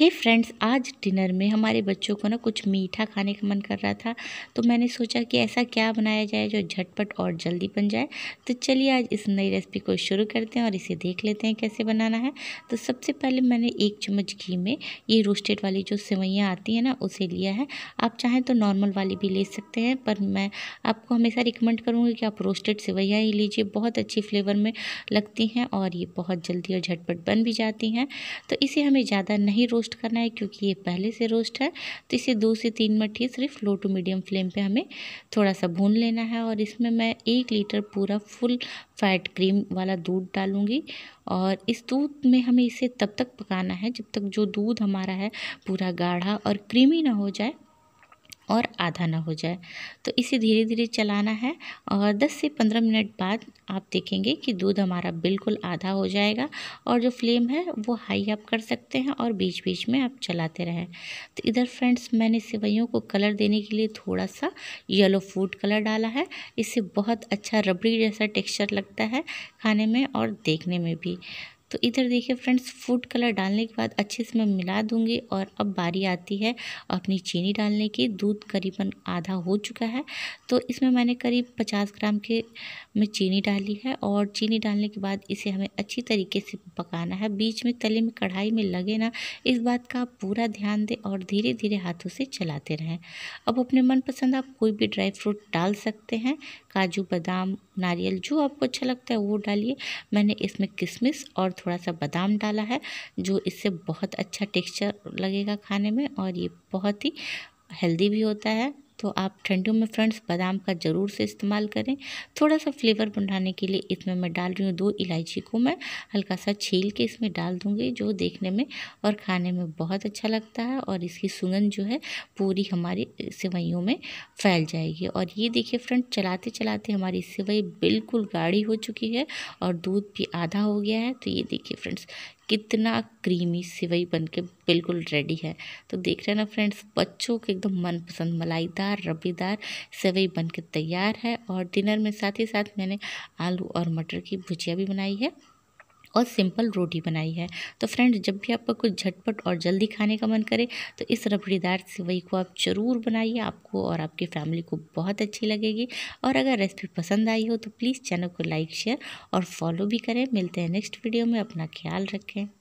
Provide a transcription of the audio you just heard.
हे hey friends आज dinner में हमारे बच्चों को ना कुछ मीठा खाने का मन कर रहा था तो मैंने सोचा कि ऐसा क्या बनाया जाए जो झटपट और जल्दी बन जाए तो चलिए आज इस नई रेसिपी को शुरू करते हैं और इसे देख लेते हैं कैसे बनाना है तो सबसे पहले मैंने एक चम्मच घी में ये रोस्टेड वाली जो सेवैयाँ आती हैं ना उसे लिया है आप चाहें तो नॉर्मल वाली भी ले सकते हैं पर मैं आपको हमेशा रिकमेंड करूँगी कि आप रोस्टेड सेवैयाँ ही लीजिए बहुत अच्छी फ्लेवर में लगती हैं और ये बहुत जल्दी और झटपट बन भी जाती हैं तो इसे हमें ज़्यादा नहीं रोस्ट रोस्ट करना है क्योंकि ये पहले से रोस्ट है तो इसे दो से तीन मिनट ही सिर्फ लो टू मीडियम फ्लेम पे हमें थोड़ा सा भून लेना है और इसमें मैं एक लीटर पूरा फुल फैट क्रीम वाला दूध डालूँगी और इस दूध में हमें इसे तब तक पकाना है जब तक जो दूध हमारा है पूरा गाढ़ा और क्रीमी ना हो जाए और आधा ना हो जाए तो इसे धीरे धीरे चलाना है और 10 से 15 मिनट बाद आप देखेंगे कि दूध हमारा बिल्कुल आधा हो जाएगा और जो फ्लेम है वो हाई आप कर सकते हैं और बीच बीच में आप चलाते रहें तो इधर फ्रेंड्स मैंने सेवैयों को कलर देने के लिए थोड़ा सा येलो फूड कलर डाला है इससे बहुत अच्छा रबड़ी जैसा टेक्स्चर लगता है खाने में और देखने में भी तो इधर देखिए फ्रेंड्स फूड कलर डालने के बाद अच्छे से मैं मिला दूंगी और अब बारी आती है अपनी चीनी डालने की दूध करीबन आधा हो चुका है तो इसमें मैंने करीब पचास ग्राम के में चीनी डाली है और चीनी डालने के बाद इसे हमें अच्छी तरीके से पकाना है बीच में तले में कढ़ाई में लगे ना इस बात का आप पूरा ध्यान दें और धीरे धीरे हाथों से चलाते रहें अब अपने मनपसंद आप कोई भी ड्राई फ्रूट डाल सकते हैं काजू बादाम नारियल जो आपको अच्छा लगता है वो डालिए मैंने इसमें किशमिश और थोड़ा सा बादाम डाला है जो इससे बहुत अच्छा टेक्सचर लगेगा खाने में और ये बहुत ही हेल्दी भी होता है तो आप ठंडियों में फ्रेंड्स बादाम का ज़रूर से इस्तेमाल करें थोड़ा सा फ्लेवर बनाने के लिए इसमें मैं डाल रही हूँ दो इलायची को मैं हल्का सा छील के इसमें डाल दूँगी जो देखने में और खाने में बहुत अच्छा लगता है और इसकी सुगंध जो है पूरी हमारी सेवैयों में फैल जाएगी और ये देखिए फ्रेंड चलाते चलाते हमारी सेवई बिल्कुल गाढ़ी हो चुकी है और दूध भी आधा हो गया है तो ये देखिए फ्रेंड्स कितना क्रीमी सिवई बन के बिल्कुल रेडी है तो देख रहे हैं ना फ्रेंड्स बच्चों के एकदम मनपसंद मलाईदार मज़ेदार रबीदार सेवई बनकर तैयार है और डिनर में साथ ही साथ मैंने आलू और मटर की भुजिया भी बनाई है और सिंपल रोटी बनाई है तो फ्रेंड जब भी आपका कुछ झटपट और जल्दी खाने का मन करे तो इस रबड़ीदार सेवई को आप ज़रूर बनाइए आपको और आपकी फैमिली को बहुत अच्छी लगेगी और अगर रेसिपी पसंद आई हो तो प्लीज़ चैनल को लाइक शेयर और फॉलो भी करें मिलते हैं नेक्स्ट वीडियो में अपना ख्याल रखें